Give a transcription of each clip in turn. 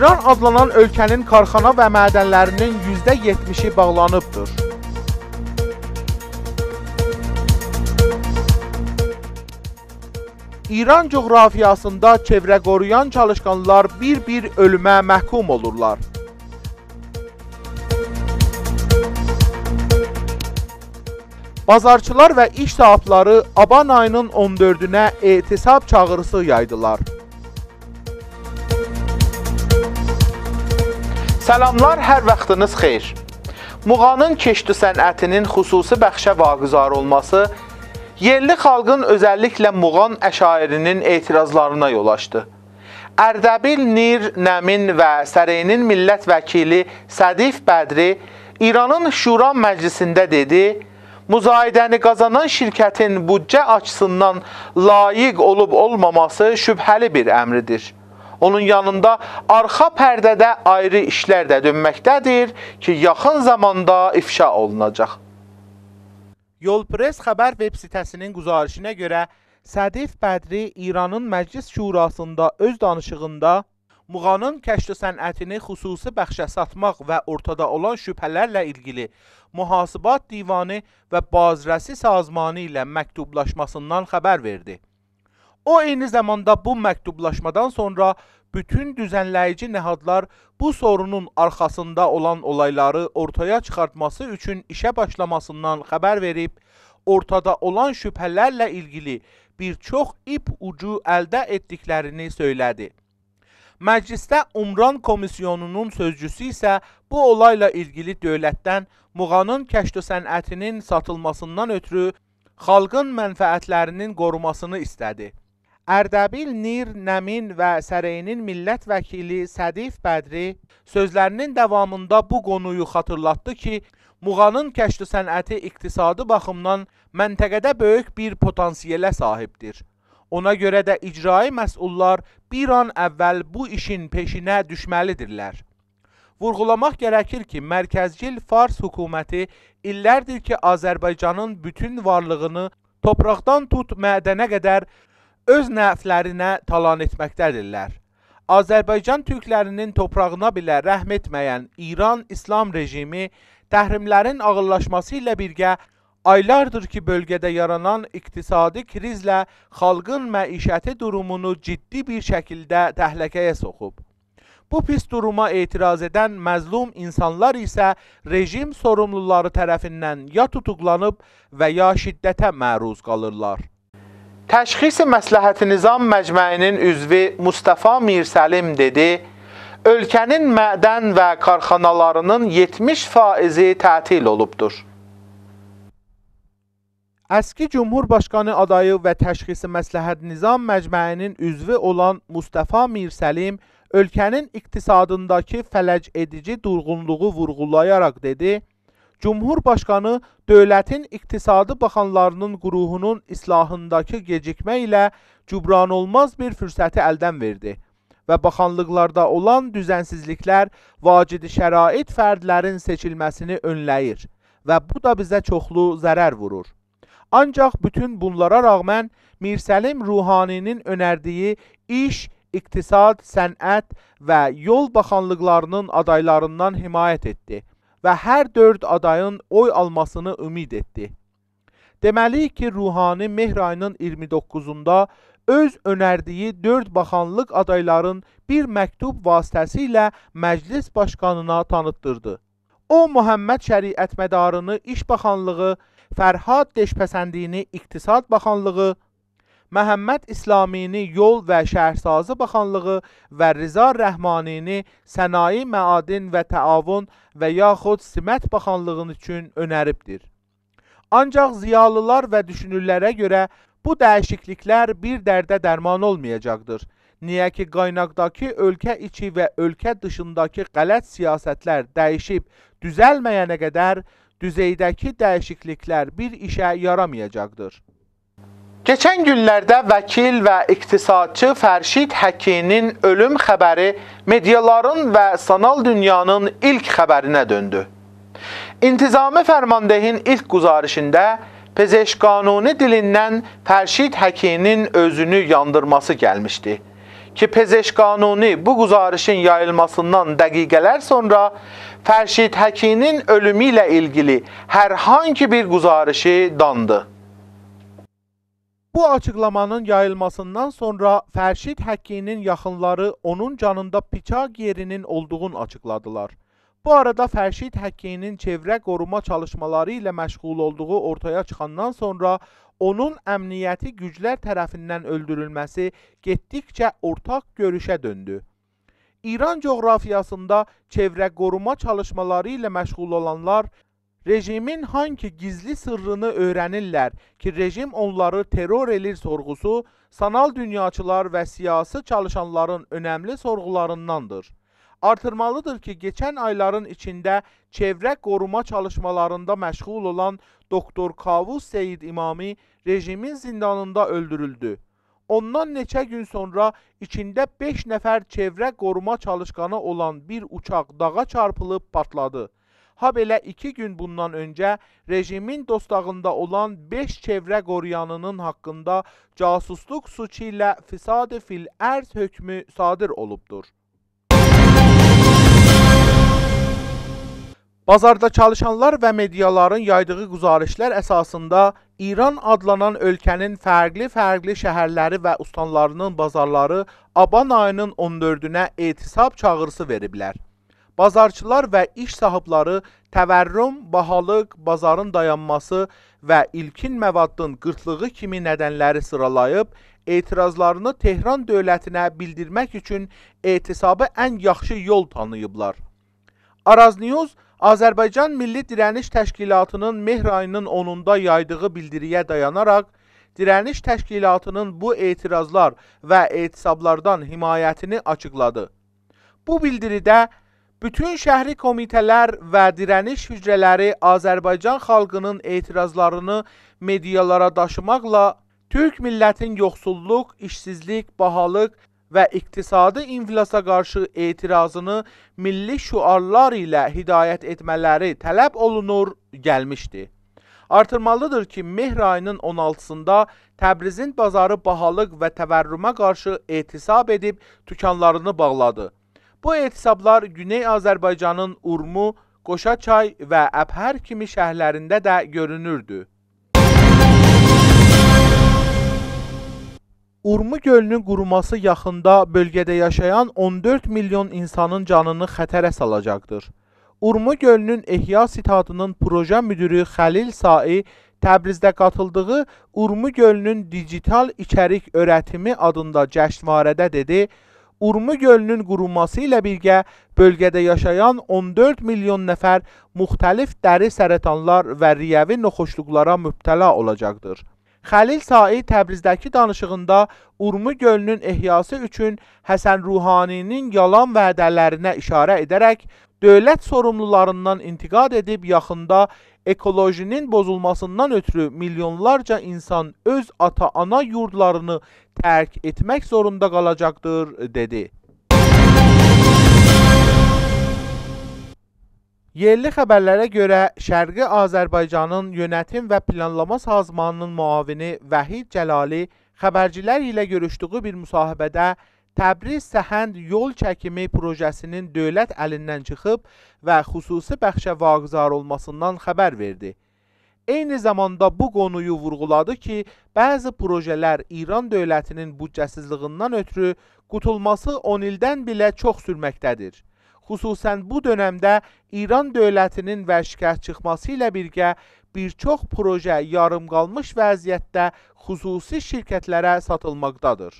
İran adlanan ölkənin karxana və mədənlərinin %70-i bağlanıbdır. İran coğrafiyasında çevrə qoruyan çalışqanlar bir-bir ölümə məhkum olurlar. Bazarçılar və iş sahibləri aban ayının 14-ünə etisab çağırısı yaydılar. Salamlar, hər vaxtınız xeyir. Muğanın keştü sənətinin xüsusi bəxşə vaqizar olması yerli xalqın özəlliklə Muğan əşairinin etirazlarına yol açdı. Ərdəbil Nir Nəmin və Səreynin millət vəkili Sədif Bədri İranın Şura məclisində dedi: müzayidəni qazanan şirkətin büdcə açısından layiq olub olmaması şübhəli bir əmridir. Onun yanında arxa pərdədə ayrı işlər də dönməkdədir ki, yaxın zamanda ifşa olunacaq. Yolpres xəbər veb sitəsinin güzarişinə görə Sədif Bədri İranın Məclis Şurasında öz danışığında Muğanın kəşf sənətini xüsusi bəxşə satmaq və ortada olan şübhələrlə ilgili Muhasibat Divanı və Bazrəsi Sazmanı ilə məktublaşmasından xəbər verdi. O eyni zamanda bu məktublaşmadan sonra bütün düzənləyici nəhadlar bu sorunun arxasında olan olayları ortaya çıxartması üçün işə başlamasından xəbər verib, ortada olan şübhələrlə ilgili bir çox ip ucu əldə etdiklərini söylədi. Məclisdə Umran Komisyonunun sözcüsü isə bu olayla ilgili dövlətdən Muğanın kəştü sənətinin satılmasından ötürü xalqın mənfəətlərinin qorumasını istədi. Ərdəbil Nir Nəmin və Səreyinin millət vəkili Sədif Bədri sözlərinin davamında bu qonuyu xatırlatdı ki, Muğanın kəşf sənəti iqtisadi baxımdan məntəqədə böyük bir potensiyelə sahibdir. Ona görə də icraî məsullar bir an əvvəl bu işin peşinə düşməlidirlər. Vurğulamaq gərəkir ki, mərkəzcil Fars hökuməti illərdir ki, Azərbaycanın bütün varlığını topraqdan tut mədənə qədər öz nəflərinə talan etməkdədirlər. Azərbaycan türklərinin torprağına belə rəhm etməyən İran İslam rejimi təhrimlərin ağırlaşması ilə birgə aylardır ki, bölgədə yaranan iqtisadi krizlə xalqın məişəti durumunu ciddi bir şəkildə təhlükəyə soxub. Bu pis duruma etiraz edən məzlum insanlar isə rejim sorumluları tərəfindən ya tutuqlanıb və ya şiddətə məruz qalırlar. Təşxis-i Məsləhəti Nizam Məcməyinin üzvü Mustafa Mirsəlim dedi, ölkənin mədən və karxanalarının 70 faizi tətil olubdur. Əski Cumhurbaşqanı adayı və Təşxisi Məsləhət Nizam Məcməyinin üzvü olan Mustafa Mirsəlim ölkənin iqtisadındakı fələc edici durğunluğu vurğulayaraq dedi, Cumhurbaşqanı dövlətin iqtisadi baxanlarının quruhunun islahındakı gecikmə ilə cübranolmaz bir fürsəti əldən verdi və baxanlıqlarda olan düzənsizliklər vacidi şərait fərdlərin seçilməsini önləyir və bu da bizə çoxlu zərər vurur. Ancaq bütün bunlara rağmen Mirsəlim Ruhaninin önərdiyi iş, iqtisad, sənət və yol baxanlıqlarının adaylarından himayət etdi və hər dörd adayın oy almasını ümid etdi. Deməli ki, Ruhani mehr ayının 29-unda öz önərdiyi 4 baxanlıq adayların bir məktub vasitəsilə məclis başqanına tanıtdırdı. O, Muhamməd Şəriət mədarını İş Baxanlığı, Fərhad Deşpəsəndiyini İqtisad Baxanlığı, Məhəmməd İslamini Yol və Şəhrsazı Baxanlığı və Rıza Rəhmanini Sənayi Məadin və Təavun və yaxud Simət Baxanlığının üçün önəribdir. Ancaq ziyalılar və düşünürlərə görə bu dəyişikliklər bir dərdə dərman olmayacaqdır. Niyə ki, qaynaqdakı ölkə içi və ölkə dışındakı qələt siyasətlər dəyişib düzəlməyənə qədər düzeydəki dəyişikliklər bir işə yaramayacaqdır. Keçən günlərdə vəkil və iqtisadçı Fərşid Həkinin ölüm xəbəri mediaların və sanal dünyanın ilk xəbərinə döndü. İntizami fərmandehin ilk quzarışında Pezeş qanuni dilindən Fərşid Həkinin özünü yandırması gəlmişdi ki, Pezeş qanuni bu quzarışın yayılmasından dəqiqələr sonra Fərşid Həkinin ölümü ilə ilgili hər hansı bir quzarışı dandı. Bu açıqlamanın yayılmasından sonra Fərşid Həkkinin yaxınları onun canında piçaq yerinin olduğunu açıqladılar. Bu arada Fərşid Həkkinin çevrə qoruma çalışmaları ilə məşğul olduğu ortaya çıxandan sonra onun əmniyyəti güclər tərəfindən öldürülməsi getdikcə ortaq görüşə döndü. İran coğrafiyasında çevrə qoruma çalışmaları ilə məşğul olanlar Rejimin hanki gizli sırrını öyrənirlər ki, rejim onları terror elir sorğusu sanal dünyaçılar və siyasi çalışanların önəmli sorğularındandır. Artırmalıdır ki, keçən ayların içində çevrə qoruma çalışmalarında məşğul olan doktor Kavus Seyid İmami rejimin zindanında öldürüldü. Ondan neçə gün sonra içində 5 nəfər çevrə qoruma çalışqanı olan bir uçaq dağa çarpılıb patladı. Ha belə iki gün bundan öncə rejimin dostağında olan 5 çevrə qoruyanının haqqında casusluq suçu ilə fisadi fil ərz hökmü sadir olubdur. Bazarda çalışanlar və mediaların yaydığı quzarışlar əsasında İran adlanan ölkənin fərqli-fərqli şəhərləri və ustanlarının bazarları aban ayının 14-ünə etisab çağırısı veriblər. Bazarçılar və iş sahibləri təvərrüm, bahalıq, bazarın dayanması və ilkin məvaddın qırtlığı kimi nədənləri sıralayıb, etirazlarını Tehran dövlətinə bildirmək üçün etisabı ən yaxşı yol tanıyıblar. Araznews Azərbaycan Milli Dirəniş Təşkilatının mehr ayının 10-da yaydığı bildiriyə dayanaraq, Dirəniş Təşkilatının bu etirazlar və etisablardan himayətini açıqladı. Bu bildiridə Bütün şəhri komitələr və dirəniş hücrələri Azərbaycan xalqının etirazlarını medialara daşımaqla Türk millətin yoxsulluq, işsizlik, bahalıq və iqtisadi inflasa qarşı etirazını milli şüarlar ilə hidayət etmələri tələb olunur, gəlmişdi. Artırmalıdır ki, Mehr ayının 16-sında Təbrizin bazarı bahalıq və təvərrümə qarşı etisab edib dükanlarını bağladı. Bu etisablar Güney Azərbaycanın Urmu, Qoşaçay və Əbhər kimi şəhərlərində də görünürdü. Urmu gölünün quruması yaxında bölgədə yaşayan 14 milyon insanın canını xətərə salacaqdır. Urmu gölünün ehya sitadının proje müdürü Xəlil Sai Təbrizdə qatıldığı Urmu gölünün digital içərik öyrətimi adında cəşnvarədə dedi: Urmu gölünün qurulması ilə birgə bölgədə yaşayan 14 milyon nəfər müxtəlif dəri sərətanlar və riyəvi noxoşluqlara mübtəla olacaqdır. Xəlil Said Təbrizdəki danışığında Urmu gölünün ehyası üçün Həsən Ruhaninin yalan vədələrinə işarə edərək dövlət sorumlularından intiqad edib yaxında ekolojinin bozulmasından ötürü milyonlarca insan öz ata-ana yurdlarını tərk etmək zorunda qalacaqdır, dedi. Yerli xəbərlərə görə Şərqi Azərbaycanın Yönətim və Planlama Sazmanının müavini Vəhid Cəlali xəbərcilər ilə görüşdüyü bir müsahibədə Təbriz-Səhənd yol çəkimi projesinin dövlət əlindən çıxıb və xüsusi bəxşə vaqzar olmasından xəbər verdi. Eyni zamanda bu qonuyu vurğuladı ki, bəzi projelər İran dövlətinin büdcəsizliyindən ötürü qutulması 10 ildən belə çox sürməkdədir. Xüsusən bu dönəmdə İran dövlətinin və şikayət çıxması ilə birgə bir çox proje yarım qalmış vəziyyətdə xüsusi şirkətlərə satılmaqdadır.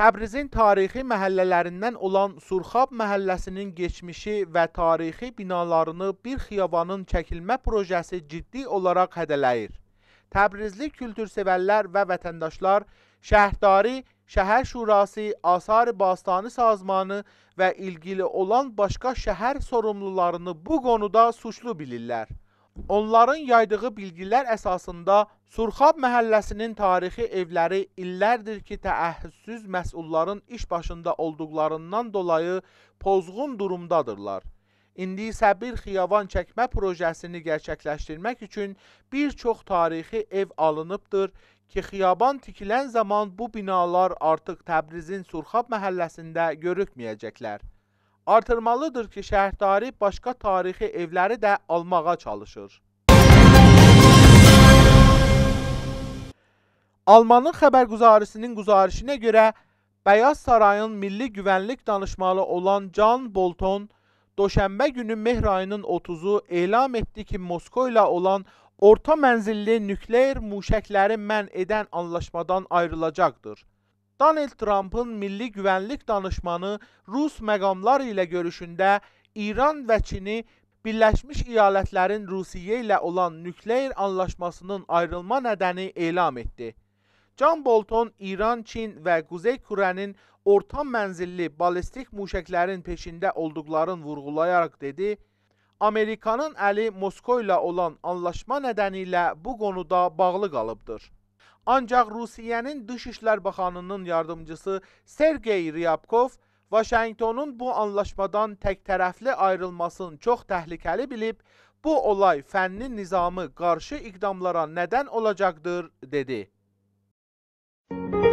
Təbrizin tarixi məhəllələrindən olan Surxab məhəlləsinin keçmişi və tarixi binalarını bir xiyabanın çəkilmə projesi ciddi olaraq hədələyir. Təbrizli kültürsevərlər və vətəndaşlar şəhərdari, şəhər şurası, Asar-ı Bastani sazmanı və ilgili olan başqa şəhər sorumlularını bu qonuda suçlu bilirlər. Onların yaydığı bilgilər əsasında Surxab məhəlləsinin tarixi evləri illərdir ki, təəhhüssüz məsulların iş başında olduqlarından dolayı pozğun durumdadırlar. İndi isə bir xiyavan çəkmə projesini gerçəkləşdirmək üçün bir çox tarixi ev alınıbdır ki, xiyaban tikilən zaman bu binalar artıq Təbrizin Surxab məhəlləsində görükməyəcəklər. Artırmalıdır ki, şəhərdari başqa tarixi evləri də almağa çalışır. Almanın xəbərguzarisinin quzarişinə görə Bəyaz Sarayın Milli Güvənlik Danışmalı olan Can Bolton Doşənbə günü mehr ayının 30-u elam etdi ki, Moskva ilə olan orta mənzilli nükleer muşəkləri mən edən anlaşmadan ayrılacaqdır. Donald Trumpın milli güvənlik danışmanı rus məqamları ilə görüşündə İran və Çini Birləşmiş Əyalətlərin Rusiya ilə olan nükleer anlaşmasının ayrılma nədəni elam etdi. Can Bolton İran, Çin və Quzey Kurənin orta mənzilli ballistik muşəklərin peşində olduqlarını vurğulayaraq dedi: Amerikanın əli Moskva ilə olan anlaşma nədənilə bu qonuda bağlı qalıbdır. Ancaq Rusiyyənin Dışişlər Baxanının yardımçısı Sergey Ryabkov Vaşinqtonun bu anlaşmadan təktərəfli ayrılmasını çox təhlükəli bilib, bu olay fənni nizamı qarşı iqdamlara nədən olacaqdır dedi. Müzik